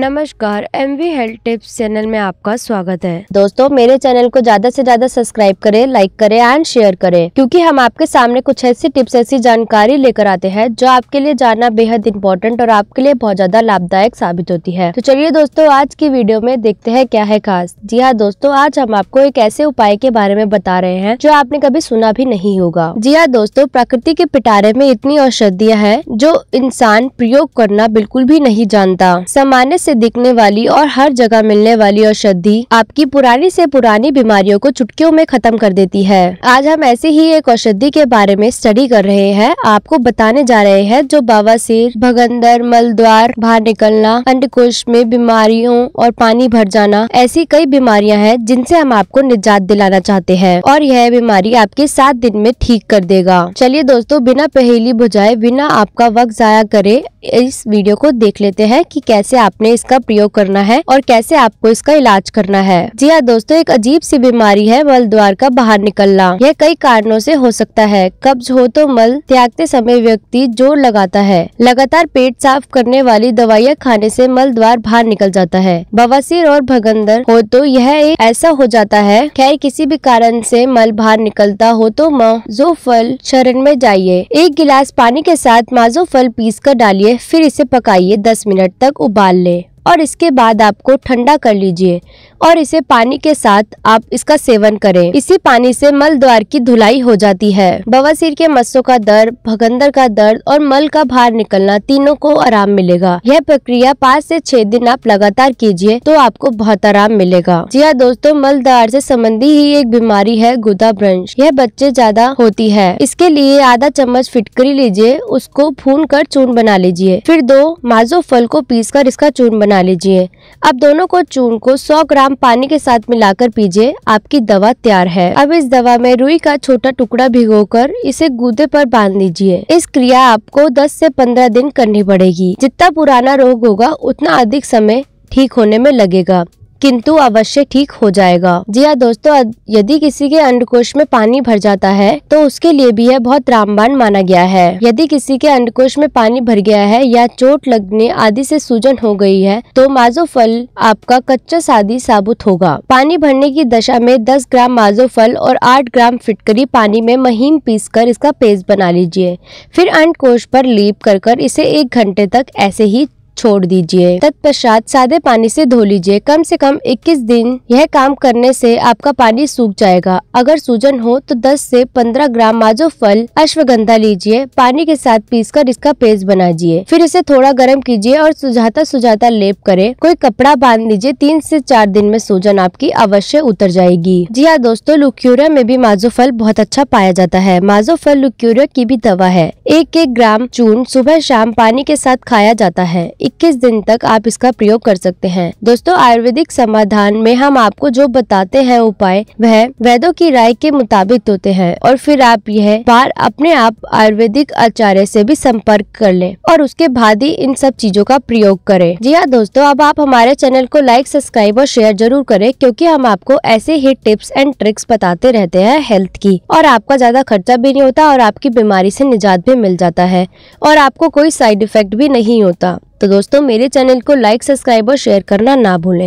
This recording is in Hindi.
नमस्कार M V health tips channel में आपका स्वागत है दोस्तों मेरे चैनल को ज्यादा से ज्यादा सब्सक्राइब करें लाइक करें एंड शेयर करें क्योंकि हम आपके सामने कुछ ऐसी टिप्स ऐसी जानकारी लेकर आते हैं जो आपके लिए जानना बेहद इम्पोर्टेंट और आपके लिए बहुत ज्यादा लाभदायक साबित होती है तो चलिए दोस्तों आज की वीडियो में देखते हैं क्या है खास जी हाँ दोस्तों आज हम आपको एक ऐसे उपाय के बारे में बता रहे हैं जो आपने कभी सुना भी नहीं होगा जी हाँ दोस्तों प्रकृति के पिटारे में इतनी औषधियाँ है जो इंसान प्रयोग करना बिल्कुल भी नहीं जानता सामान्य से दिखने वाली और हर जगह मिलने वाली औषधि आपकी पुरानी से पुरानी बीमारियों को चुटकियों में खत्म कर देती है आज हम ऐसी ही एक औषधि के बारे में स्टडी कर रहे हैं आपको बताने जा रहे हैं जो बाबा सिर भगंदर मलद्वार बाहर निकलना अंडकोश में बीमारियों और पानी भर जाना ऐसी कई बीमारियां हैं जिनसे हम आपको निजात दिलाना चाहते हैं और यह बीमारी आपके सात दिन में ठीक कर देगा चलिए दोस्तों बिना पहेली बुझाए बिना आपका वक्त जाया करे इस वीडियो को देख लेते हैं कि कैसे आपने इसका प्रयोग करना है और कैसे आपको इसका इलाज करना है जी हाँ दोस्तों एक अजीब सी बीमारी है मल द्वार का बाहर निकलना यह कई कारणों से हो सकता है कब्ज हो तो मल त्यागते समय व्यक्ति जोर लगाता है लगातार पेट साफ करने वाली दवाइयाँ खाने से मल द्वार बाहर निकल जाता है बवासीर और भगंदर हो तो यह एक ऐसा हो जाता है खैर किसी भी कारण से मल बाहर निकलता हो तो मजो फल शरण में जाइए एक गिलास पानी के साथ माजो फल पीस कर डालिए लीजिए फिर इसे पकाइए 10 मिनट तक उबाल लें और इसके बाद आपको ठंडा कर लीजिए और इसे पानी के साथ आप इसका सेवन करें इसी पानी से मल द्वार की धुलाई हो जाती है बवासीर के मस्सों का दर्द भगंदर का दर्द और मल का भार निकलना तीनों को आराम मिलेगा यह प्रक्रिया पाँच से छह दिन आप लगातार कीजिए तो आपको बहुत आराम मिलेगा जी हाँ दोस्तों मल द्वार से संबंधी ही एक बीमारी है गुदा भ्रंश यह बच्चे ज्यादा होती है इसके लिए आधा चम्मच फिटकरी लीजिए उसको भून कर चूर्ण बना लीजिए फिर दो माजो फल को पीस कर इसका चूर्ण बना बना लीजिए अब दोनों को चून को 100 ग्राम पानी के साथ मिलाकर पीजिए आपकी दवा तैयार है अब इस दवा में रुई का छोटा टुकड़ा भिगोकर इसे गूदे पर बांध लीजिए इस क्रिया आपको 10 से 15 दिन करनी पड़ेगी जितना पुराना रोग होगा उतना अधिक समय ठीक होने में लगेगा किंतु अवश्य ठीक हो जाएगा जी हाँ दोस्तों यदि किसी के अंडकोश में पानी भर जाता है तो उसके लिए भी यह बहुत रामबाण माना गया है यदि किसी के अंडकोश में पानी भर गया है या चोट लगने आदि से सूजन हो गई है तो माजो फल आपका कच्चा सादी साबुत होगा पानी भरने की दशा में दस ग्राम माजो फल और आठ ग्राम फिटकरी पानी में महीन पीस कर इसका पेस्ट बना लीजिए फिर अंडकोश पर लीप कर कर इसे एक घंटे तक ऐसे ही छोड़ दीजिए तत्पश्चात सादे पानी से धो लीजिए कम से कम 21 दिन यह काम करने से आपका पानी सूख जाएगा अगर सूजन हो तो 10 से 15 ग्राम माजो फल अश्वगंधा लीजिए पानी के साथ पीसकर इसका पेस्ट दिए फिर इसे थोड़ा गर्म कीजिए और सुझाता सुझाता लेप करे कोई कपड़ा बांध लीजिए तीन ऐसी चार दिन में सूजन आपकी अवश्य उतर जाएगी जी हाँ दोस्तों लुक्यूरिया में भी माजो फल बहुत अच्छा पाया जाता है माजो फल लुक्यूरिया की भी दवा है एक एक ग्राम चून सुबह शाम पानी के साथ खाया जाता है इक्कीस दिन तक आप इसका प्रयोग कर सकते हैं दोस्तों आयुर्वेदिक समाधान में हम आपको जो बताते हैं उपाय वह वैदों की राय के मुताबिक होते हैं और फिर आप यह बार अपने आप आयुर्वेदिक आचार्य से भी संपर्क कर लें और उसके बाद ही इन सब चीजों का प्रयोग करें जी हाँ दोस्तों अब आप हमारे चैनल को लाइक सब्सक्राइब और शेयर जरूर करें क्योंकि हम आपको ऐसे ही टिप्स एंड ट्रिक्स बताते रहते हैं हेल्थ की और आपका ज्यादा खर्चा भी नहीं होता और आपकी बीमारी से निजात भी मिल जाता है और आपको कोई साइड इफेक्ट भी नहीं होता तो दोस्तों मेरे चैनल को लाइक सब्सक्राइब और शेयर करना ना भूलें